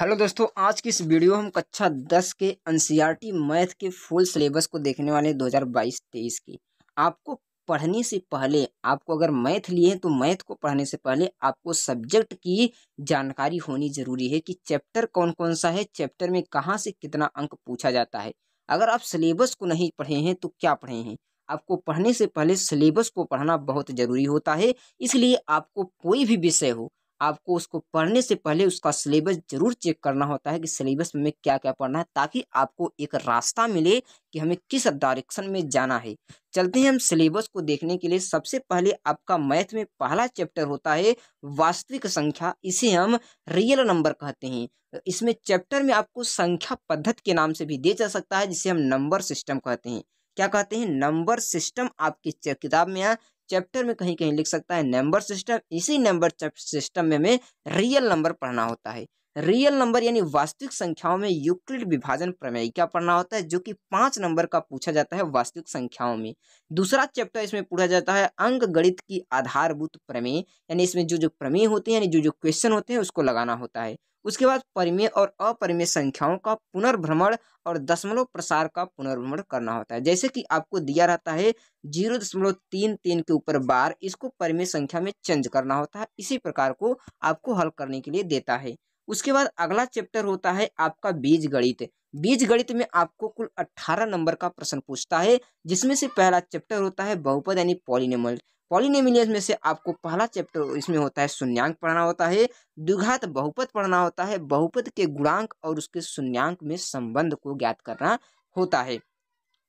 hello दोस्तों आज की इस वीडियो हम कक्षा दस के एनसीईआरटी e मैथ के फुल सिलेबस को देखने वाले हैं 2022-23 की आपको पढ़ने से पहले आपको अगर मैथ लिए हैं तो मैथ को पढ़ने से पहले आपको सब्जेक्ट की जानकारी होनी जरूरी है कि चैप्टर कौन कौन सा है चैप्टर में कहाँ से कितना अंक पूछा जाता है अगर आप सिलेबस को नहीं पढ़े हैं तो क्या पढ़े हैं आपको पढ़ने से पहले सिलेबस को पढ़ना बहुत ज़रूरी होता है इसलिए आपको कोई भी विषय हो आपको उसको पढ़ने से पहले उसका सिलेबस जरूर चेक करना होता है कि सिलेबस में क्या क्या पढ़ना है ताकि आपको एक रास्ता मिले कि हमें किस डायरेक्शन में जाना है चलते हैं हम सिलेबस को देखने के लिए सबसे पहले आपका मैथ में पहला चैप्टर होता है वास्तविक संख्या इसे हम रियल नंबर कहते हैं इसमें चैप्टर में आपको संख्या पद्धत के नाम से भी दिया जा सकता है जिसे हम नंबर सिस्टम कहते हैं क्या कहते हैं नंबर सिस्टम आपकी किताब में चैप्टर में कहीं कहीं लिख सकता है नंबर सिस्टम इसी नंबर सिस्टम में हमें रियल नंबर पढ़ना होता है रियल नंबर यानी वास्तविक संख्याओं में यूक्लिड विभाजन प्रमेय क्या पढ़ना होता है जो कि पाँच नंबर का पूछा जाता है वास्तविक संख्याओं में दूसरा चैप्टर इसमें पूछा जाता है अंक गणित की आधारभूत प्रमेय यानी इसमें जो जो प्रमेय होते हैं यानी जो जो क्वेश्चन होते हैं उसको लगाना होता है उसके बाद परिमेय और अपरिमेय संख्याओं का पुनर्भ्रमण और दशमलव प्रसार का पुनर्भ्रमण करना होता है जैसे कि आपको दिया रहता है जीरो दशमलव तीन तीन के ऊपर बार इसको परिमेय संख्या में चेंज करना होता है इसी प्रकार को आपको हल करने के लिए देता है उसके बाद अगला चैप्टर होता है आपका बीज गणित बीज गणित में आपको कुल 18 नंबर का प्रश्न पूछता है जिसमें से पहला चैप्टर होता है बहुपद यानी पॉलिनेमल पॉलिनेमिलियस में से आपको पहला चैप्टर इसमें होता है शून्यांक पढ़ना होता है द्विघात बहुपद पढ़ना होता है बहुपद के गुणांक और उसके शून्यांक में संबंध को ज्ञात करना होता है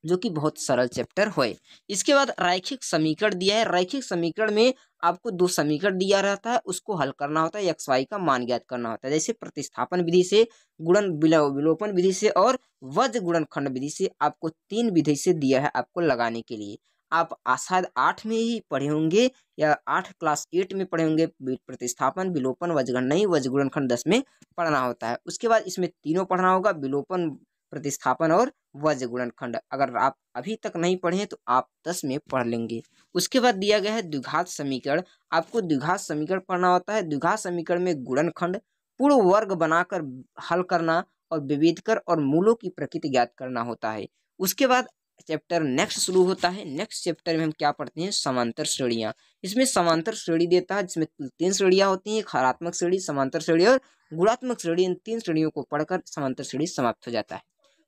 जो कि बहुत सरल चैप्टर होए इसके बाद रैखिक समीकरण दिया है रैखिक समीकरण में आपको दो समीकरण दिया रहता है उसको हल करना होता है एक्स वाई का मान ज्ञात करना होता है जैसे प्रतिस्थापन विधि से गुणन विलोपन विधि से और वज गुणन खंड विधि से आपको तीन विधि से दिया है आपको लगाने के लिए आप शायद आठ में ही पढ़े होंगे या आठ क्लास एट में पढ़े होंगे प्रतिस्थापन विलोपन वजगण नहीं वजगुणनखंड दस में पढ़ना होता है उसके बाद इसमें तीनों पढ़ना होगा विलोपन प्रतिस्थापन और वज्र गुणनखंड अगर आप अभी तक नहीं पढ़े तो आप दस में पढ़ लेंगे उसके बाद दिया गया है द्विघात समीकरण आपको द्विघात समीकरण पढ़ना होता है द्विघात समीकरण में गुणनखंड पूर्ण वर्ग बनाकर हल करना और विभेदकर और मूलों की प्रकृति ज्ञात करना होता है उसके बाद चैप्टर नेक्स्ट शुरू होता है नेक्स्ट चैप्टर में हम क्या पढ़ते हैं समांतर श्रेणियाँ इसमें समांतर श्रेणी देता है जिसमें तीन श्रेणियाँ होती हैं खरात्मक श्रेणी समांतर श्रेणी और गुणात्मक श्रेणी इन तीन श्रेणियों को पढ़कर समांतर श्रेणी समाप्त हो जाता है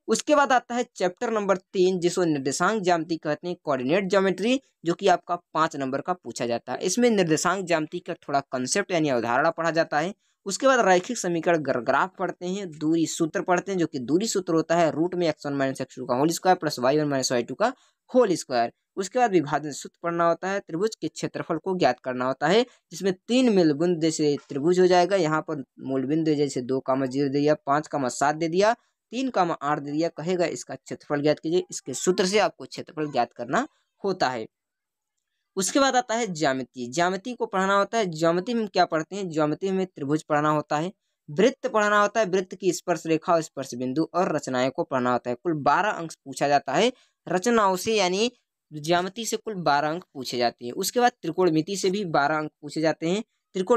उसके बाद आता है चैप्टर नंबर तीन जिसको निर्देशांक जामती कहते हैं कोऑर्डिनेट ज्योमेट्री जो कि आपका पाँच नंबर का पूछा जाता है इसमें निर्देशांक जामती का थोड़ा कंसेप्ट यानी अवधारणा पढ़ा जाता है उसके बाद रैखिक समीकरण ग्राफ पढ़ते हैं दूरी सूत्र पढ़ते हैं जो कि दूरी सूत्र होता है रूट में X one minus X two का whole square plus Y one minus Y two का होल स्क्वायर उसके बाद विभाजन सूत्र पढ़ना होता है त्रिभुज के क्षेत्रफल को ज्ञात करना होता है जिसमें तीन मूलबिंद जैसे त्रिभुज हो जाएगा यहाँ पर मूलबिंद जैसे दो कामा जीरो दे दिया पाँच कामा सात दे दिया तीन काम आठ दे दिया कहेगा इसका क्षेत्रफल ज्ञात कीजिए इसके सूत्र से आपको क्षेत्रफल ज्ञात करना होता है उसके बाद आता है ज्यामिति ज्यामिति को पढ़ाना होता है ज्यामिति में क्या पढ़ते हैं ज्यामिति में त्रिभुज पढ़ाना होता है वृत्त पढ़ना होता है वृत्त की स्पर्श रेखा और स्पर्श बिंदु और रचनाएं को पढ़ना होता है कुल बारह अंक पूछा जाता है रचनाओं से यानी ज्यामिति से कुल बारह अंक पूछे जाते हैं उसके बाद मिति से भी बारह अंक पूछे जाते हैं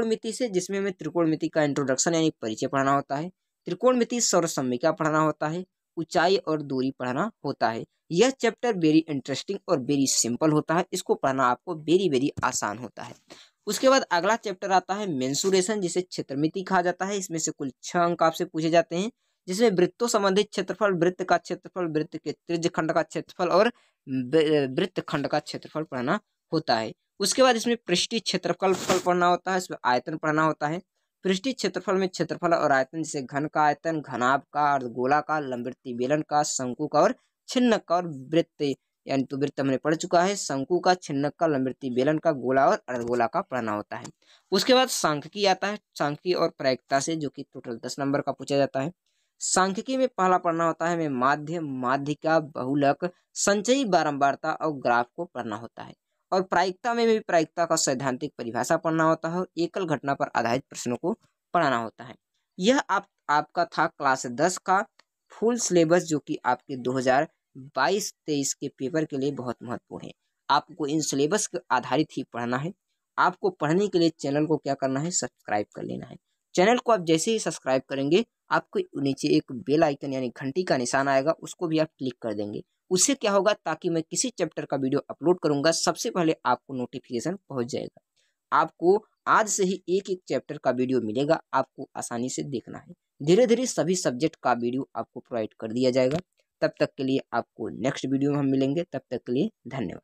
मिति से जिसमें हमें मिति का इंट्रोडक्शन यानी परिचय पढ़ना होता है त्रिकोणमिति सौर समीका पढ़ना होता है ऊंचाई और दूरी पढ़ना होता है यह चैप्टर वेरी इंटरेस्टिंग और वेरी सिंपल होता है इसको पढ़ना आपको वेरी वेरी आसान होता है उसके बाद अगला चैप्टर आता है मेंसुरेशन जिसे क्षेत्रमिति कहा जाता है इसमें से कुल छह अंक आपसे पूछे जाते हैं जिसमें वृत्तों संबंधित क्षेत्रफल वृत्त का क्षेत्रफल वृत्त के त्रिज खंड का क्षेत्रफल और वृत्त खंड का क्षेत्रफल पढ़ना होता है उसके बाद इसमें पृष्ठी क्षेत्रफल फल पढ़ना होता है इसमें आयतन पढ़ना होता है पृष्ठीय क्षेत्रफल में क्षेत्रफल और आयतन जैसे घन का आयतन घनाभ का अर्धगोला का लंबवृत्ति बेलन का शंकु का और छिन्नक का और वृत्त यानी तो वृत्त हमने पढ़ चुका है शंकु का छिन्नक का लंबवृत्ति बेलन का गोला और अर्धगोला का पढ़ना होता है उसके बाद सांख्यिकी आता है सांख्यिकी और प्रायिकता से जो कि टोटल दस नंबर का पूछा जाता है सांख्यिकी में पहला पढ़ना होता है हमें माध्य माध्यिका बहुलक संचयी बारंबारता और ग्राफ को पढ़ना होता है और प्रायिकता में भी प्रायिकता का सैद्धांतिक परिभाषा पढ़ना होता है और एकल घटना पर आधारित प्रश्नों को पढ़ाना होता है यह आप आपका था क्लास दस का फुल सिलेबस जो कि आपके 2022-23 के पेपर के लिए बहुत महत्वपूर्ण है आपको इन सिलेबस के आधारित ही पढ़ना है आपको पढ़ने के लिए चैनल को क्या करना है सब्सक्राइब कर लेना है चैनल को आप जैसे ही सब्सक्राइब करेंगे आपको नीचे एक बेल आइकन यानी घंटी का निशान आएगा उसको भी आप क्लिक कर देंगे उससे क्या होगा ताकि मैं किसी चैप्टर का वीडियो अपलोड करूंगा सबसे पहले आपको नोटिफिकेशन पहुंच जाएगा आपको आज से ही एक एक चैप्टर का वीडियो मिलेगा आपको आसानी से देखना है धीरे धीरे सभी सब्जेक्ट का वीडियो आपको प्रोवाइड कर दिया जाएगा तब तक के लिए आपको नेक्स्ट वीडियो में हम मिलेंगे तब तक के लिए धन्यवाद